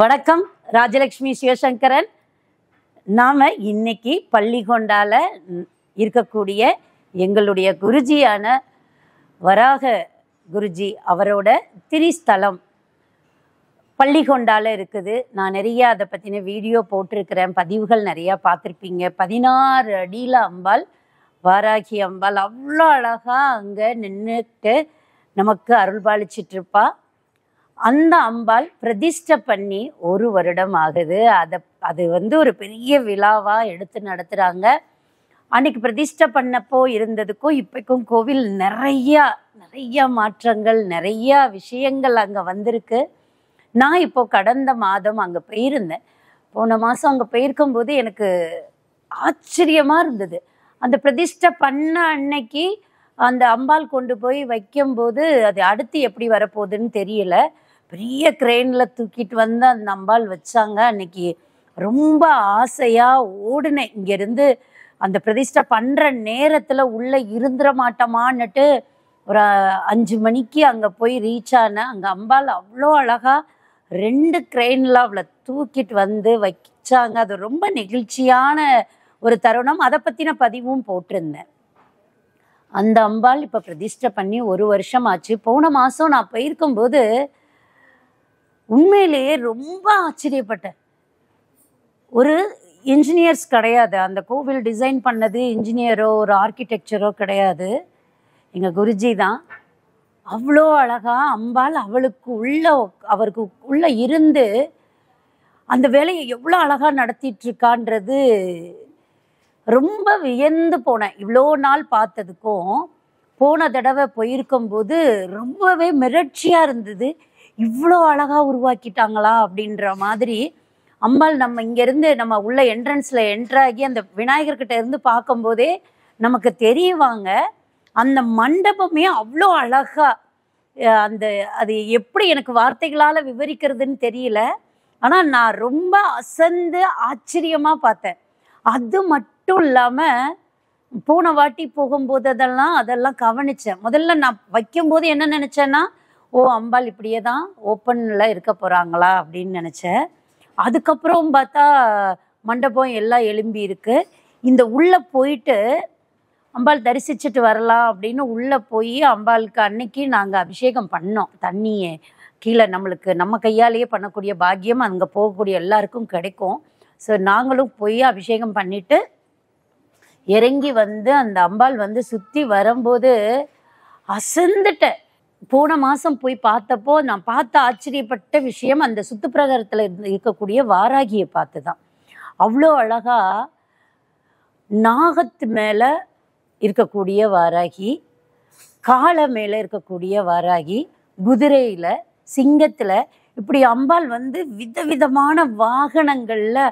வணக்கம் ராஜலக்ஷ்மி சிவசங்கரன் நாம் இன்னைக்கு பள்ளிகொண்டால இருக்கக்கூடிய எங்களுடைய குருஜியான வராக குருஜி அவரோட திரிஸ்தலம் பள்ளிகொண்டால இருக்குது நான் நிறைய அதை பற்றின வீடியோ போட்டிருக்கிறேன் பதிவுகள் நிறையா பார்த்துருப்பீங்க பதினாறு அடியில் அம்பாள் வாராகி அம்பாள் அவ்வளோ அழகாக அங்கே நின்றுட்டு நமக்கு அருள்பாலிச்சிட்ருப்பா அந்த அம்பாள் பிரதிஷ்டை பண்ணி ஒரு வருடம் ஆகுது அதை அது வந்து ஒரு பெரிய விழாவாக எடுத்து நடத்துகிறாங்க அன்னைக்கு பிரதிஷ்டை பண்ணப்போ இருந்ததுக்கும் இப்போக்கும் கோவில் நிறையா நிறைய மாற்றங்கள் நிறையா விஷயங்கள் அங்கே வந்திருக்கு நான் இப்போ கடந்த மாதம் அங்கே போயிருந்தேன் போன மாதம் அங்கே போயிருக்கும்போது எனக்கு ஆச்சரியமாக இருந்தது அந்த பிரதிஷ்டை பண்ண அன்னைக்கு அந்த அம்பாள் கொண்டு போய் வைக்கும்போது அது அடுத்து எப்படி வரப்போகுதுன்னு தெரியல பெரிய கிரெயினில் தூக்கிட்டு வந்து அந்த அம்பாள் வச்சாங்க அன்னைக்கு ரொம்ப ஆசையாக ஓடினேன் இங்கேருந்து அந்த பிரதிஷ்டை பண்ணுற நேரத்தில் உள்ளே இருந்துட மாட்டோமான்னுட்டு ஒரு அஞ்சு மணிக்கு அங்கே போய் ரீச் ஆனேன் அங்கே அம்பாள் அவ்வளோ அழகாக ரெண்டு கிரெயினில் அவளை தூக்கிட்டு வந்து வச்சாங்க அது ரொம்ப நெகிழ்ச்சியான ஒரு தருணம் அதை பற்றின பதிவும் போட்டிருந்தேன் அந்த அம்பாள் இப்போ பிரதிஷ்டை பண்ணி ஒரு வருஷம் ஆச்சு போன மாதம் நான் போயிருக்கும்போது உண்மையிலேயே ரொம்ப ஆச்சரியப்பட்டேன் ஒரு இன்ஜினியர்ஸ் கிடையாது அந்த கோவில் டிசைன் பண்ணது இன்ஜினியரோ ஒரு ஆர்கிடெக்சரோ கிடையாது எங்கள் குருஜி தான் அவ்வளோ அழகாக அம்பாள் அவளுக்கு உள்ள அவருக்கு உள்ளே இருந்து அந்த வேலையை எவ்வளோ அழகாக நடத்திட்டுருக்கான்றது ரொம்ப வியந்து போனேன் இவ்வளோ நாள் பார்த்ததுக்கும் போன தடவை போயிருக்கும்போது ரொம்பவே மிரட்சியாக இருந்தது இவ்வளோ அழகாக உருவாக்கிட்டாங்களா அப்படின்ற மாதிரி அம்பாள் நம்ம இங்கேருந்து நம்ம உள்ள என்ட்ரன்ஸில் என்ட்ராகி அந்த விநாயகர்கிட்ட இருந்து பார்க்கும்போதே நமக்கு தெரியவாங்க அந்த மண்டபமே அவ்வளோ அழகாக அந்த அது எப்படி எனக்கு வார்த்தைகளால் விவரிக்கிறதுன்னு தெரியல ஆனால் நான் ரொம்ப அசந்து ஆச்சரியமாக பார்த்தேன் அது மட்டும் இல்லாமல் போன வாட்டி போகும்போது அதெல்லாம் அதெல்லாம் கவனித்தேன் முதல்ல நான் வைக்கும்போது என்ன நினச்சேன்னா ஓ அம்பாள் இப்படியே தான் ஓப்பனில் இருக்க போகிறாங்களா அப்படின்னு நினச்சேன் அதுக்கப்புறம் பார்த்தா மண்டபம் எல்லாம் எலும்பி இருக்குது இந்த உள்ளே போயிட்டு அம்பாள் தரிசிச்சுட்டு வரலாம் அப்படின்னு உள்ளே போய் அம்பாளுக்கு அன்னைக்கு நாங்கள் அபிஷேகம் பண்ணோம் தண்ணியை கீழே நம்மளுக்கு நம்ம கையாலேயே பண்ணக்கூடிய பாக்கியம் அங்கே போகக்கூடிய எல்லாருக்கும் கிடைக்கும் ஸோ நாங்களும் போய் அபிஷேகம் பண்ணிவிட்டு இறங்கி வந்து அந்த அம்பாள் வந்து சுற்றி வரும்போது அசந்துட்டேன் போன மாதம் போய் பார்த்தப்போ நான் பார்த்த ஆச்சரியப்பட்ட விஷயம் அந்த சுத்து பிரகாரத்தில் இருக்கக்கூடிய வாராகியை பார்த்து தான் அவ்வளோ அழகாக நாகத்து மேலே இருக்கக்கூடிய வாராகி காளை மேலே இருக்கக்கூடிய வாராகி குதிரையில் சிங்கத்தில் இப்படி அம்பாள் வந்து விதவிதமான வாகனங்களில்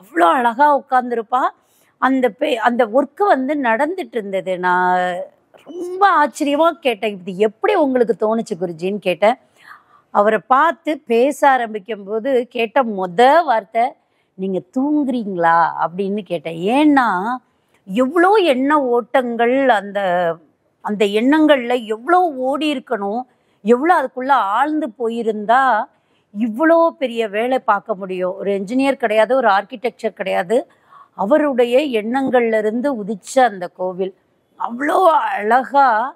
அவ்வளோ அழகாக உட்காந்துருப்பா அந்த பே அந்த ஒர்க்கு வந்து நடந்துட்டு இருந்தது நான் ரொம்ப ஆச்சரியமாக கேட்டேன் இது எப்படி உங்களுக்கு தோணுச்சு குருஜின்னு கேட்டேன் அவரை பார்த்து பேச ஆரம்பிக்கும் போது கேட்ட முத வார்த்தை நீங்கள் தூங்குறீங்களா அப்படின்னு கேட்டேன் ஏன்னா எவ்வளோ எண்ண ஓட்டங்கள் அந்த அந்த எண்ணங்களில் எவ்வளோ ஓடி இருக்கணும் எவ்வளோ அதுக்குள்ளே ஆழ்ந்து போயிருந்தா இவ்வளோ பெரிய வேலை பார்க்க முடியும் ஒரு என்ஜினியர் கிடையாது ஒரு ஆர்கிடெக்சர் கிடையாது அவருடைய எண்ணங்கள்லேருந்து உதிச்ச அந்த கோவில் அவ்வளோ அழகாக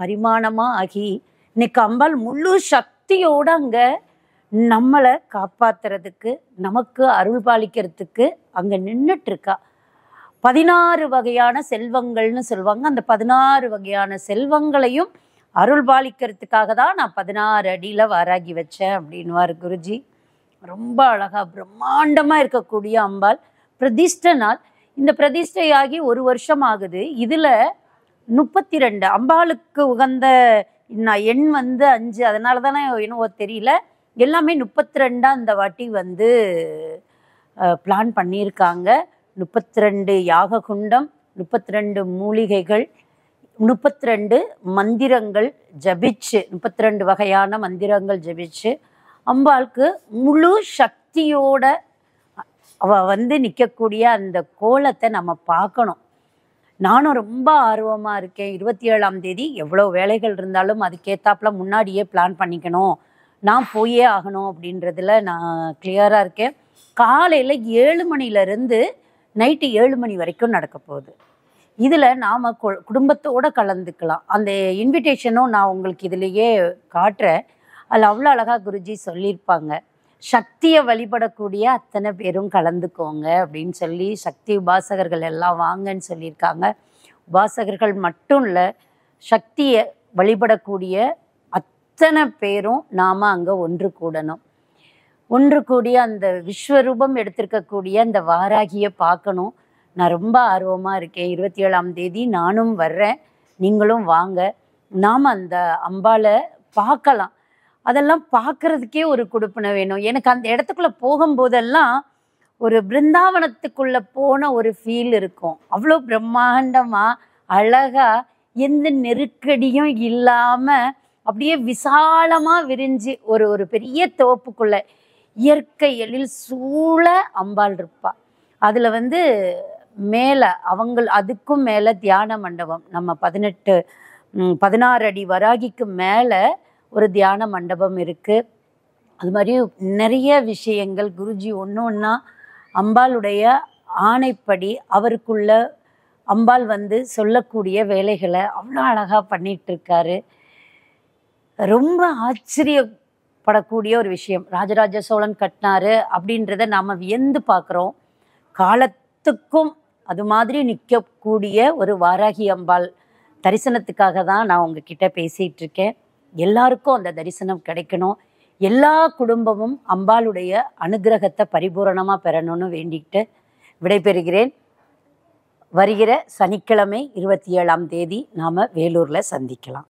பரிமாணமாக ஆகி இன்னைக்கு அம்பாள் முழு சக்தியோடு அங்கே நம்மளை காப்பாற்றுறதுக்கு நமக்கு அருள் பாலிக்கிறதுக்கு அங்கே நின்றுட்டுருக்கா பதினாறு வகையான செல்வங்கள்னு சொல்லுவாங்க அந்த பதினாறு வகையான செல்வங்களையும் அருள் பாலிக்கிறதுக்காக தான் நான் பதினாறு அடியில் வாராகி வச்சேன் அப்படின்வார் குருஜி ரொம்ப அழகாக பிரம்மாண்டமாக இருக்கக்கூடிய அம்பாள் பிரதிஷ்ட நாள் இந்த பிரதிஷ்டையாகி ஒரு வருஷம் ஆகுது இதில் முப்பத்தி ரெண்டு அம்பாளுக்கு உகந்த எண் வந்து அஞ்சு அதனால தானே என்னவோ தெரியல எல்லாமே முப்பத்தி ரெண்டா இந்த வாட்டி வந்து பிளான் பண்ணியிருக்காங்க முப்பத்தி ரெண்டு யாக குண்டம் முப்பத்தி ரெண்டு மூலிகைகள் முப்பத்தி ரெண்டு மந்திரங்கள் ஜபிச்சு முப்பத்தி ரெண்டு வகையான மந்திரங்கள் ஜபிச்சு அம்பாளுக்கு முழு சக்தியோட அவள் வந்து நிற்கக்கூடிய அந்த கோலத்தை நம்ம பார்க்கணும் நானும் ரொம்ப ஆர்வமாக இருக்கேன் இருபத்தி ஏழாம் தேதி எவ்வளோ வேலைகள் இருந்தாலும் அதுக்கேற்றாப்புல முன்னாடியே பிளான் பண்ணிக்கணும் நான் போயே ஆகணும் அப்படின்றதுல நான் கிளியராக இருக்கேன் காலையில் ஏழு மணிலேருந்து நைட்டு ஏழு மணி வரைக்கும் நடக்க போகுது இதில் நாம் குடும்பத்தோடு கலந்துக்கலாம் அந்த இன்விடேஷனும் நான் உங்களுக்கு இதிலேயே காட்டுறேன் அதில் அவ்வளோ அழகாக குருஜி சொல்லியிருப்பாங்க சக்தியை வழிபடக்கூடிய அத்தனை பேரும் கலந்துக்கோங்க அப்படின்னு சொல்லி சக்தி உபாசகர்கள் எல்லாம் வாங்கன்னு சொல்லியிருக்காங்க உபாசகர்கள் மட்டும் இல்லை சக்தியை வழிபடக்கூடிய அத்தனை பேரும் நாம் அங்கே ஒன்று கூடணும் ஒன்று கூடிய அந்த விஸ்வரூபம் எடுத்திருக்கக்கூடிய அந்த வாராகியை பார்க்கணும் நான் ரொம்ப ஆர்வமாக இருக்கேன் இருபத்தி ஏழாம் தேதி நானும் வர்றேன் நீங்களும் வாங்க நாம் அந்த அம்பாவை பார்க்கலாம் அதெல்லாம் பார்க்கறதுக்கே ஒரு கொடுப்பின வேணும் எனக்கு அந்த இடத்துக்குள்ளே போகும்போதெல்லாம் ஒரு பிருந்தாவனத்துக்குள்ளே போன ஒரு ஃபீல் இருக்கும் அவ்வளோ பிரம்மாண்டமாக அழகாக எந்த நெருக்கடியும் இல்லாமல் அப்படியே விசாலமாக விரிஞ்சு ஒரு ஒரு பெரிய தோப்புக்குள்ள இயற்கை எழில் சூழ அம்பாள் இருப்பா அதில் வந்து மேலே அவங்க அதுக்கும் மேலே தியான மண்டபம் நம்ம பதினெட்டு பதினாறு அடி வராகிக்கு மேலே ஒரு தியான மண்டபம் இருக்குது அது மாதிரி நிறைய விஷயங்கள் குருஜி ஒன்று ஒன்றா அம்பாளுடைய ஆணைப்படி அவருக்குள்ள அம்பாள் வந்து சொல்லக்கூடிய வேலைகளை அவ்வளோ அழகாக பண்ணிகிட்ருக்காரு ரொம்ப ஆச்சரியப்படக்கூடிய ஒரு விஷயம் ராஜராஜ சோழன் கட்டினாரு அப்படின்றத நாம் வியந்து பார்க்குறோம் காலத்துக்கும் அது மாதிரி நிற்கக்கூடிய ஒரு வாராகி அம்பாள் தரிசனத்துக்காக தான் நான் உங்ககிட்ட பேசிகிட்டு இருக்கேன் எல்லாருக்கும் அந்த தரிசனம் கிடைக்கணும் எல்லா குடும்பமும் அம்பாளுடைய அனுகிரகத்தை பரிபூரணமாக பெறணும்னு வேண்டிக்கிட்டு விடைபெறுகிறேன் வருகிற சனிக்கிழமை இருபத்தி ஏழாம் தேதி நாம் வேலூரில் சந்திக்கலாம்